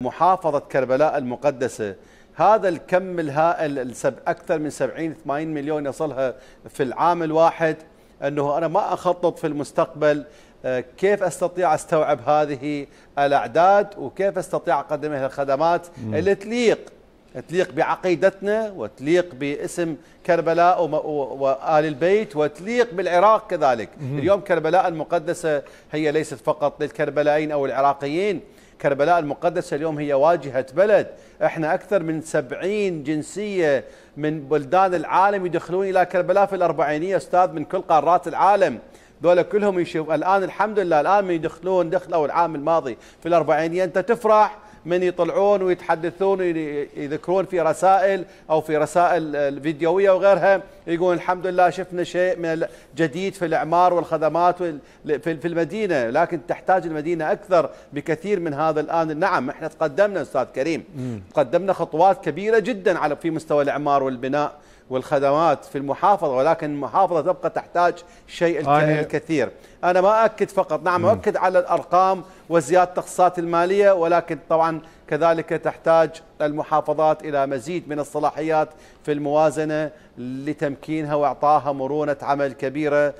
محافظة كربلاء المقدسة هذا الكم الهائل أكثر من 70 80 مليون يصلها في العام الواحد أنه أنا ما أخطط في المستقبل آه، كيف أستطيع أستوعب هذه الأعداد وكيف أستطيع أقدم الخدمات اللي تليق تليق بعقيدتنا وتليق باسم كربلاء وآل البيت وتليق بالعراق كذلك اليوم كربلاء المقدسة هي ليست فقط للكربلائين أو العراقيين كربلاء المقدسة اليوم هي واجهة بلد احنا أكثر من سبعين جنسية من بلدان العالم يدخلون إلى كربلاء في الأربعينية أستاذ من كل قارات العالم دول كلهم يشوف الآن الحمد لله الآن من يدخلون دخلوا العام الماضي في الأربعينية أنت تفرح من يطلعون ويتحدثون ويذكرون في رسائل أو في رسائل فيديوية وغيرها يقول الحمد لله شفنا شيء من جديد في الإعمار والخدمات في المدينة لكن تحتاج المدينة أكثر بكثير من هذا الآن نعم احنا تقدمنا أستاذ كريم تقدمنا خطوات كبيرة جدا على في مستوى الإعمار والبناء والخدمات في المحافظة ولكن المحافظة تبقى تحتاج شيء آه الكثير أنا ما أكد فقط نعم مم. أؤكد على الأرقام وزيادة التخصصات المالية ولكن طبعا كذلك تحتاج المحافظات إلى مزيد من الصلاحيات في الموازنة لتمكين تمكينها وإعطاها مرونة عمل كبيرة